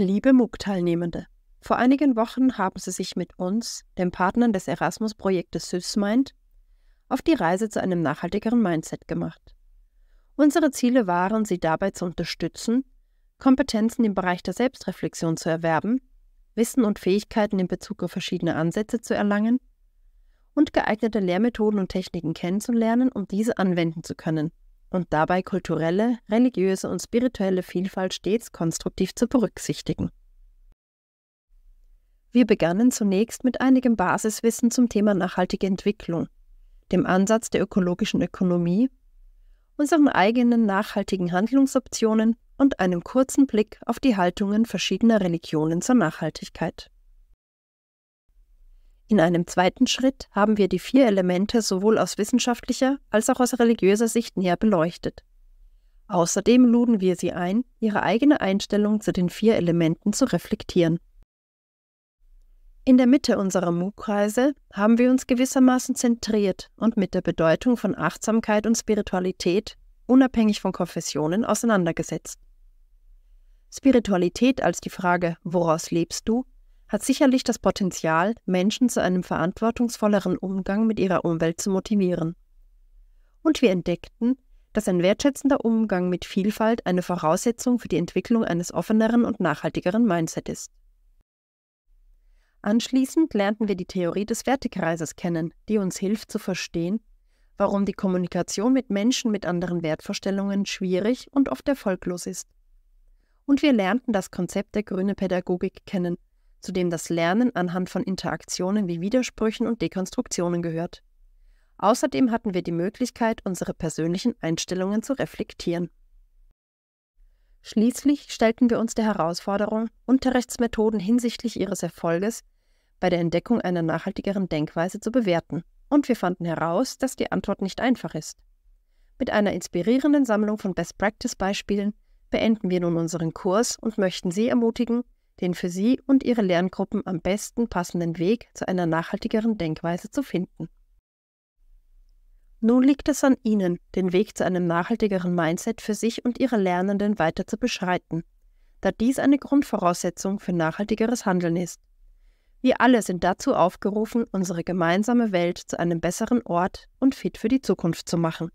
Liebe MOOC-Teilnehmende, vor einigen Wochen haben Sie sich mit uns, den Partnern des Erasmus-Projektes SysMind, auf die Reise zu einem nachhaltigeren Mindset gemacht. Unsere Ziele waren, Sie dabei zu unterstützen, Kompetenzen im Bereich der Selbstreflexion zu erwerben, Wissen und Fähigkeiten in Bezug auf verschiedene Ansätze zu erlangen und geeignete Lehrmethoden und Techniken kennenzulernen, um diese anwenden zu können und dabei kulturelle, religiöse und spirituelle Vielfalt stets konstruktiv zu berücksichtigen. Wir begannen zunächst mit einigem Basiswissen zum Thema nachhaltige Entwicklung, dem Ansatz der ökologischen Ökonomie, unseren eigenen nachhaltigen Handlungsoptionen und einem kurzen Blick auf die Haltungen verschiedener Religionen zur Nachhaltigkeit. In einem zweiten Schritt haben wir die vier Elemente sowohl aus wissenschaftlicher als auch aus religiöser Sicht näher beleuchtet. Außerdem luden wir Sie ein, Ihre eigene Einstellung zu den vier Elementen zu reflektieren. In der Mitte unserer MOOC-Reise haben wir uns gewissermaßen zentriert und mit der Bedeutung von Achtsamkeit und Spiritualität, unabhängig von Konfessionen, auseinandergesetzt. Spiritualität als die Frage, woraus lebst du, hat sicherlich das Potenzial, Menschen zu einem verantwortungsvolleren Umgang mit ihrer Umwelt zu motivieren. Und wir entdeckten, dass ein wertschätzender Umgang mit Vielfalt eine Voraussetzung für die Entwicklung eines offeneren und nachhaltigeren Mindset ist. Anschließend lernten wir die Theorie des Wertekreises kennen, die uns hilft zu verstehen, warum die Kommunikation mit Menschen mit anderen Wertvorstellungen schwierig und oft erfolglos ist. Und wir lernten das Konzept der grünen Pädagogik kennen, zu dem das Lernen anhand von Interaktionen wie Widersprüchen und Dekonstruktionen gehört. Außerdem hatten wir die Möglichkeit, unsere persönlichen Einstellungen zu reflektieren. Schließlich stellten wir uns der Herausforderung, Unterrichtsmethoden hinsichtlich ihres Erfolges bei der Entdeckung einer nachhaltigeren Denkweise zu bewerten, und wir fanden heraus, dass die Antwort nicht einfach ist. Mit einer inspirierenden Sammlung von Best-Practice-Beispielen beenden wir nun unseren Kurs und möchten Sie ermutigen, den für Sie und Ihre Lerngruppen am besten passenden Weg zu einer nachhaltigeren Denkweise zu finden. Nun liegt es an Ihnen, den Weg zu einem nachhaltigeren Mindset für sich und Ihre Lernenden weiter zu beschreiten, da dies eine Grundvoraussetzung für nachhaltigeres Handeln ist. Wir alle sind dazu aufgerufen, unsere gemeinsame Welt zu einem besseren Ort und fit für die Zukunft zu machen.